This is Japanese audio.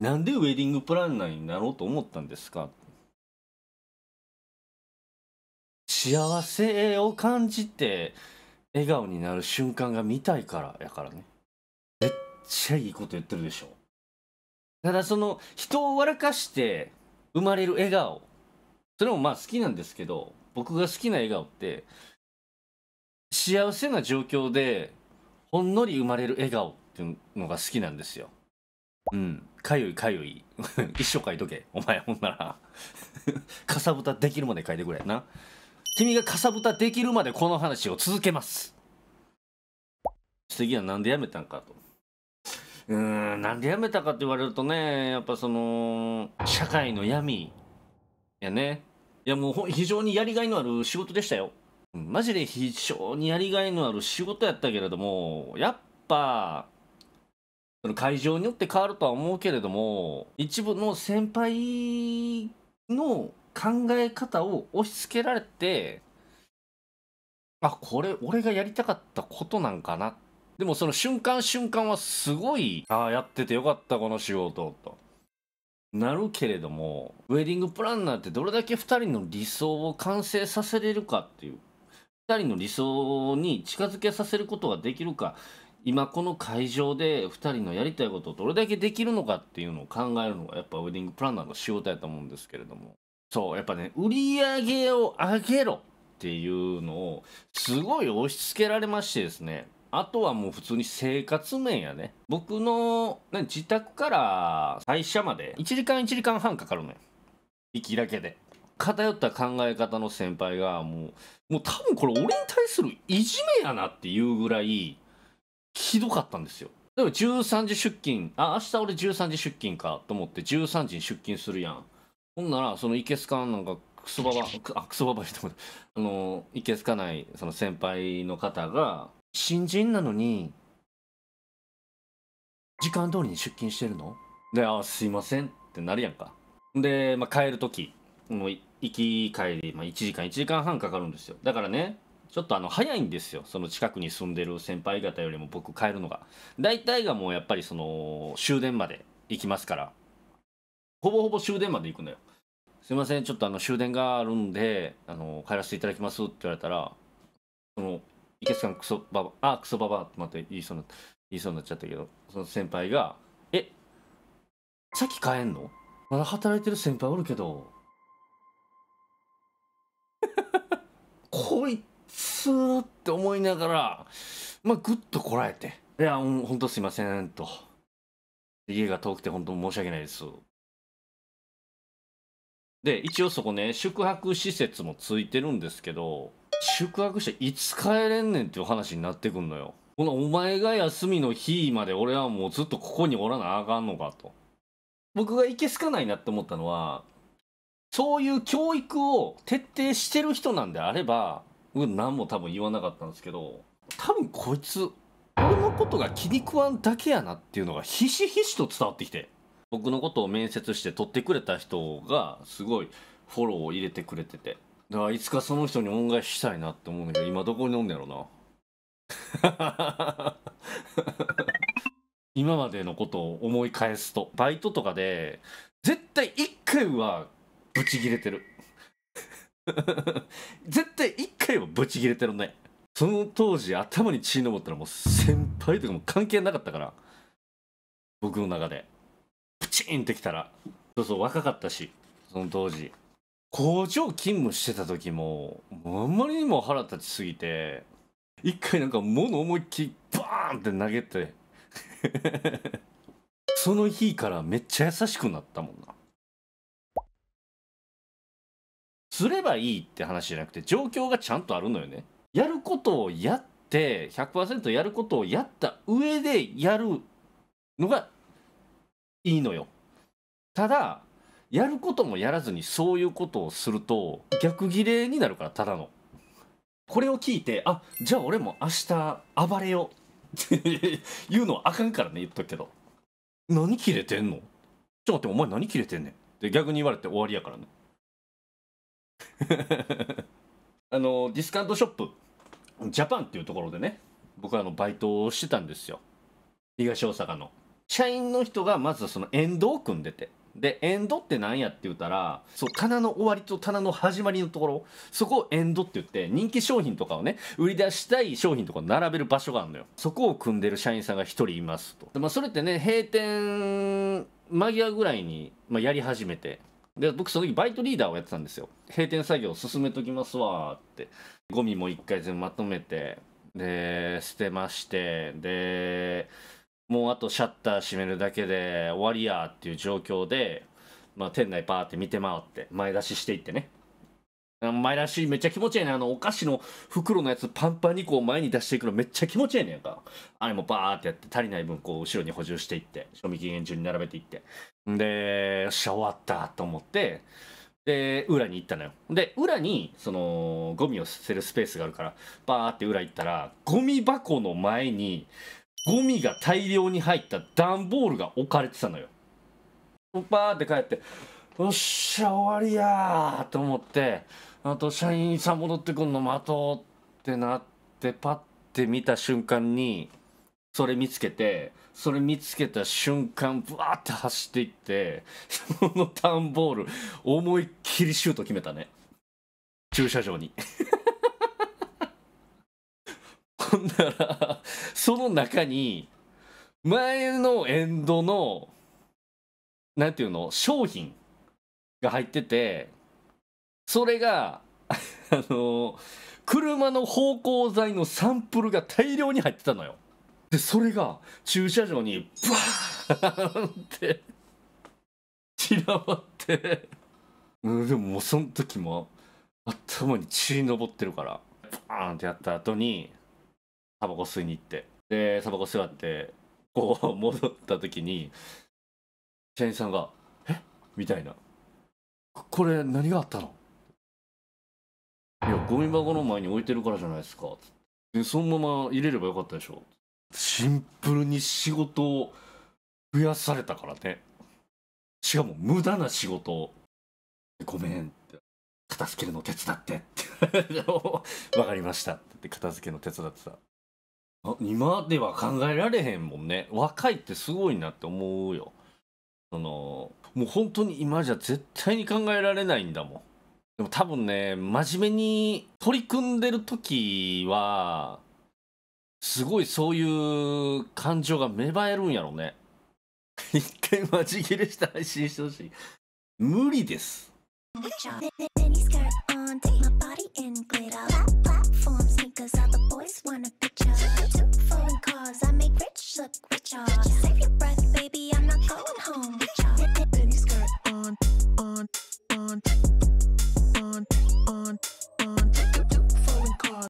なんでウェディングプランナーになろうと思ったんですか幸せを感じて笑顔になる瞬間が見たいからやからねめっちゃいいこと言ってるでしょただその人を笑かして生まれる笑顔それもまあ好きなんですけど僕が好きな笑顔って幸せな状況でほんのり生まれる笑顔っていうのが好きなんですようん、かゆいかゆい 一生書いとけお前ほんなら かさぶたできるまで書いてくれな君がかさぶたできるまでこの話を続けます次は何でやめたんかとうーんなんでやめたかって言われるとねやっぱその社会の闇やねいやもう非常にやりがいのある仕事でしたよマジで非常にやりがいのある仕事やったけれどもやっぱその会場によって変わるとは思うけれども一部の先輩の考え方を押し付けられてあこれ俺がやりたかったことなんかなでもその瞬間瞬間はすごいああやっててよかったこの仕事となるけれどもウェディングプランナーってどれだけ2人の理想を完成させれるかっていう2人の理想に近づけさせることができるか今この会場で2人のやりたいことをどれだけできるのかっていうのを考えるのがやっぱウェディングプランナーの仕事やと思うんですけれどもそうやっぱね売り上げを上げろっていうのをすごい押し付けられましてですねあとはもう普通に生活面やね僕の自宅から会社まで1時間1時間半かかるのよ行きだけで偏った考え方の先輩がもうもう多分これ俺に対するいじめやなっていうぐらいひどかったんですよでも13時出勤あ明日俺13時出勤かと思って13時に出勤するやんほんならそのいけすかなんかクソババあクソババ言ってもあのいけすかないその先輩の方が新人なのに時間通りに出勤してるので「あすいません」ってなるやんかで、まあ、帰る時もう行き帰り、まあ、1時間1時間半かかるんですよだからねちょっとあの早いんですよその近くに住んでる先輩方よりも僕帰るのが大体がもうやっぱりその終電まで行きますからほぼほぼ終電まで行くのよすいませんちょっとあの終電があるんであの帰らせていただきますって言われたらそのいけすかんクソババあクソババってまた言いそうな言いそうになっちゃったけどその先輩が「えっさき帰んのまだ働いてる先輩おるけど こいつーって思いながら、まあ、ぐっとこらえて、いや、本んすいません、と。家が遠くて本当申し訳ないです。で、一応そこね、宿泊施設もついてるんですけど、宿泊していつ帰れんねんっていう話になってくんのよ。このお前が休みの日まで俺はもうずっとここにおらなあかんのかと。僕がいけすかないなって思ったのは、そういう教育を徹底してる人なんであれば、うん何も多分言わなかったんですけど多分こいつ俺のことが気に食わんだけやなっていうのがひしひしと伝わってきて僕のことを面接して取ってくれた人がすごいフォローを入れてくれててだからいつかその人に恩返ししたいなって思うんだけど今どこにおんねやろな 今までのことを思い返すとバイトとかで絶対1回はブチギレてる 絶対一回はブチギレてるねその当時頭に血のぼったらもう先輩とかも関係なかったから僕の中でプチンってきたらそうそう若かったしその当時工場勤務してた時もあんまりにも腹立ちすぎて一回なんか物思いっきりバーンって投げてその日からめっちゃ優しくなったもんなすればいいって話じゃなくて状況がちゃんとあるのよね。やることをやって100%やることをやった上でやるのがいいのよ。ただやることもやらずにそういうことをすると逆ギレになるからただの。これを聞いてあじゃあ俺も明日暴れよって 言うのはあかんからね言っとくけど何キレてんのちょっと待ってお前何切れてんねんって逆に言われて終わりやからね。あのディスカウントショップジャパンっていうところでね僕はあのバイトをしてたんですよ東大阪の社員の人がまずそのエンドを組んでてでエンドって何やって言ったらそう棚の終わりと棚の始まりのところそこをエンドって言って人気商品とかをね売り出したい商品とかを並べる場所があるのよそこを組んでる社員さんが1人いますと、まあ、それってね閉店間際ぐらいに、まあ、やり始めてで僕その時バイトリーダーをやってたんですよ閉店作業を進めときますわってゴミも一回全部まとめてで捨てましてでもうあとシャッター閉めるだけで終わりやっていう状況で、まあ、店内パーって見て回って前出ししていってね前出しめっちゃ気持ちいいねあのお菓子の袋のやつパンパンにこう前に出していくのめっちゃ気持ちいいねんかあれもバーってやって足りない分こう後ろに補充していって賞味期限中に並べていってで、よっしゃ、終わったと思って、で、裏に行ったのよ。で、裏に、その、ゴミを捨てるスペースがあるから、バーって裏行ったら、ゴミ箱の前に、ゴミが大量に入った段ボールが置かれてたのよ。バーって帰って、よっしゃ、終わりやーと思って、あと、社員さん戻ってくんの待とうってなって、パッて見た瞬間に、それ見つけてそれ見つけた瞬間ブワーって走っていってその段ボール思いっきりシュート決めたね駐車場に ほんならその中に前のエンドの何ていうの商品が入っててそれがあの車の芳香剤のサンプルが大量に入ってたのよ。でそれが駐車場にバーンって散らばってでももうその時も頭に血上ってるからバーンってやった後にタバコ吸いに行ってでタバコ吸ってこう戻った時に社員さんが「えみたいな「これ何があったの?」いやゴミ箱の前に置いてるからじゃないですか」でそのまま入れればよかったでしょ」シンプルに仕事を増やされたからねしかも無駄な仕事をごめんって片付けるの手伝ってって分 かりましたって片付けの手伝ってた今では考えられへんもんね若いってすごいなって思うよそのもう本当に今じゃ絶対に考えられないんだもんでも多分ね真面目に取り組んでる時はすごいそういう感情が芽生えるんやろうね。一回マジ切れした配信してほしい。無理です。